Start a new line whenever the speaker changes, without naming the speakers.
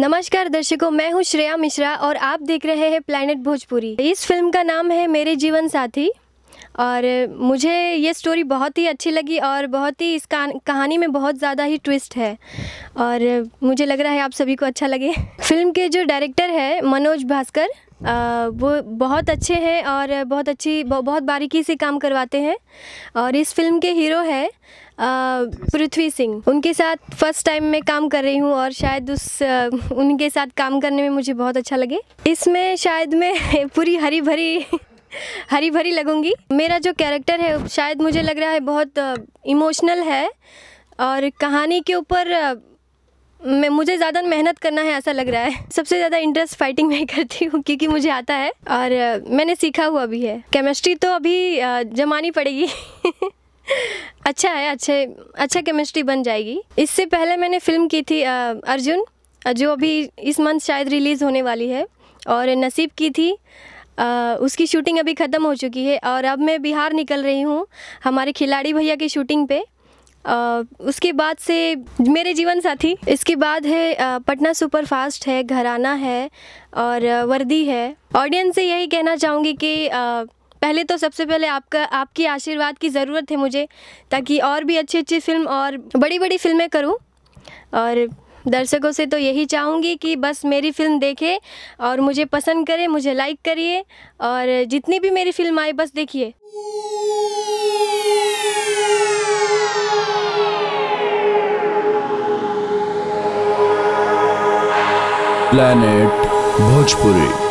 नमस्कार दर्शकों मैं हूं श्रेया मिश्रा और आप देख रहे हैं प्लैनेट भोजपुरी इस फिल्म का नाम है मेरे जीवन साथी और मुझे ये स्टोरी बहुत ही अच्छी लगी और बहुत ही इस कहानी में बहुत ज़्यादा ही ट्विस्ट है और मुझे लग रहा है आप सभी को अच्छा लगे फिल्म के जो डायरेक्टर है मनोज भास्कर आ, वो बहुत अच्छे हैं और बहुत अच्छी बहुत बारीकी से काम करवाते हैं और इस फिल्म के हीरो है पृथ्वी सिंह उनके साथ फर्स्ट टाइम मैं काम कर रही हूँ और शायद उस उनके साथ काम करने में मुझे बहुत अच्छा लगे इसमें शायद मैं पूरी हरी भरी हरी भरी लगूंगी मेरा जो कैरेक्टर है शायद मुझे लग रहा है बहुत इमोशनल है और कहानी के ऊपर मैं मुझे ज़्यादा मेहनत करना है ऐसा लग रहा है सबसे ज़्यादा इंटरेस्ट फाइटिंग में करती हूँ क्योंकि मुझे आता है और मैंने सीखा हुआ भी है केमिस्ट्री तो अभी जमानी पड़ेगी अच्छा है अच्छे अच्छा केमिस्ट्री बन जाएगी इससे पहले मैंने फिल्म की थी अर्जुन जो अभी इस मंथ शायद रिलीज़ होने वाली है और नसीब की थी उसकी शूटिंग अभी ख़त्म हो चुकी है और अब मैं बिहार निकल रही हूँ हमारे खिलाड़ी भैया की शूटिंग पे आ, उसके बाद से मेरे जीवन साथी इसके बाद है पटना सुपर फास्ट है घराना है और वर्दी है ऑडियंस से यही कहना चाहूँगी कि आ, पहले तो सबसे पहले आपका आपकी आशीर्वाद की ज़रूरत है मुझे ताकि और भी अच्छी अच्छी फिल्म और बड़ी बड़ी फिल्में करूँ और दर्शकों से तो यही चाहूँगी कि बस मेरी फ़िल्म देखें और मुझे पसंद करें मुझे लाइक करिए और जितनी भी मेरी फ़िल्म आए बस देखिए प्लैनेट भोजपुरी